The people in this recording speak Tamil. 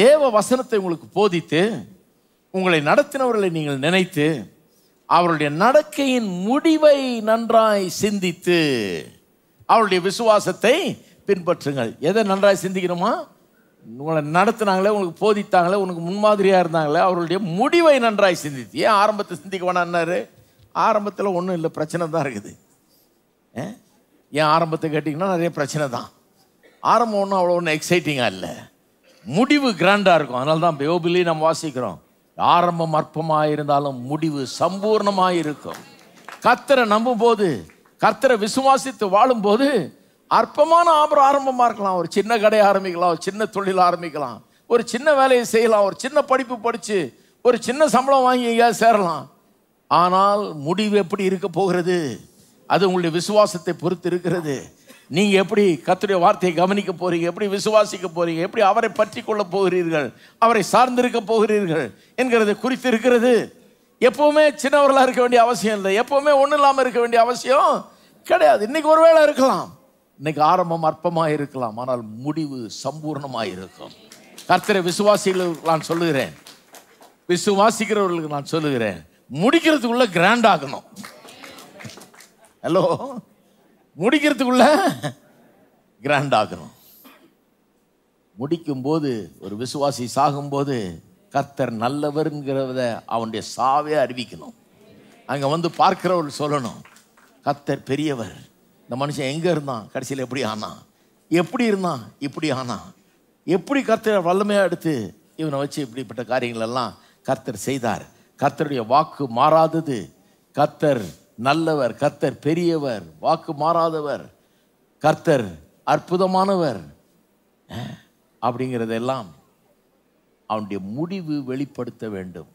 தேவ வசனத்தை உங்களுக்கு போதித்து உங்களை நடத்தினவர்களை நீங்கள் நினைத்து அவருடைய நடக்கையின் முடிவை நன்றாய் சிந்தித்து அவருடைய விசுவாசத்தை பின்பற்றுங்கள் எதை நன்றாய் சிந்திக்கணுமா உங்களை நடத்தினாங்களே உங்களுக்கு போதித்தாங்களே உனக்கு முன்மாதிரியாக இருந்தாங்களே அவருடைய முடிவை நன்றாய் சிந்தித்து ஏன் ஆரம்பத்தை சிந்திக்க வேணான்னாரு ஆரம்பத்தில் ஒன்றும் இல்லை பிரச்சனை தான் இருக்குது ஏன் ஆரம்பத்தை கேட்டிங்கன்னா நிறைய பிரச்சனை தான் ஆரம்பம் ஒன்றும் அவ்வளோ ஒன்றும் எக்ஸைட்டிங்காக இல்லை முடிவு கிராண்டாக இருக்கும் அதனால தான் யோபிலே நம்ம வாசிக்கிறோம் ஆரம்பம் அற்பமாக இருந்தாலும் முடிவு சம்பூர்ணமாக இருக்கும் கத்தரை நம்பும் போது கர்த்தரை விசுவாசித்து வாழும்போது அற்பமான ஆபரம் ஆரம்பமாக இருக்கலாம் ஒரு சின்ன கடையை ஆரம்பிக்கலாம் ஒரு சின்ன தொழில் ஆரம்பிக்கலாம் ஒரு சின்ன வேலையை செய்யலாம் ஒரு சின்ன படிப்பு படித்து ஒரு சின்ன சம்பளம் வாங்கி எங்கேயாவது சேரலாம் ஆனால் முடிவு எப்படி இருக்க போகிறது அது உங்களுடைய விசுவாசத்தை பொறுத்து இருக்கிறது நீங்கள் எப்படி கத்துடைய வார்த்தையை கவனிக்க போகிறீங்க எப்படி விசுவாசிக்க போகிறீங்க எப்படி அவரை பற்றி கொள்ள போகிறீர்கள் அவரை சார்ந்திருக்க போகிறீர்கள் என்கிறது குறித்து இருக்கிறது எப்போவுமே சின்னவர்களாக இருக்க வேண்டிய அவசியம் இல்லை எப்போவுமே ஒன்றும் இல்லாமல் இருக்க வேண்டிய அவசியம் கிடையாது இன்றைக்கி ஒரு வேளை இருக்கலாம் இன்றைக்கி ஆரம்பம் அற்பமாக இருக்கலாம் ஆனால் முடிவு சம்பூர்ணமாக இருக்கும் கர்த்தரை விசுவாசிகளுக்கு நான் சொல்லுகிறேன் விசுவாசிக்கிறவர்களுக்கு நான் சொல்லுகிறேன் முடிக்கிறதுக்குள்ளே கிராண்ட் ஆகணும் ஹலோ முடிக்கிறதுக்குள்ள கிராண்ட் ஆகணும் முடிக்கும்போது ஒரு விசுவாசி சாகும்போது கர்த்தர் நல்லவருங்கிறத அவனுடைய சாவே அறிவிக்கணும் அங்கே வந்து பார்க்கிறவர் சொல்லணும் கர்த்தர் பெரியவர் இந்த மனுஷன் எங்கே இருந்தான் கடைசியில் எப்படி ஆனான் எப்படி இருந்தான் இப்படி ஆனான் எப்படி கர்த்தர் வல்லமையாக எடுத்து இவனை வச்சு இப்படிப்பட்ட காரியங்களெல்லாம் கர்த்தர் செய்தார் கர்த்தருடைய வாக்கு மாறாதது கர்த்தர் நல்லவர் கர்த்தர் பெரியவர் வாக்கு மாறாதவர் கர்த்தர் அற்புதமானவர் அப்படிங்கிறதெல்லாம் அவனுடைய முடிவு வெளிப்படுத்த வேண்டும்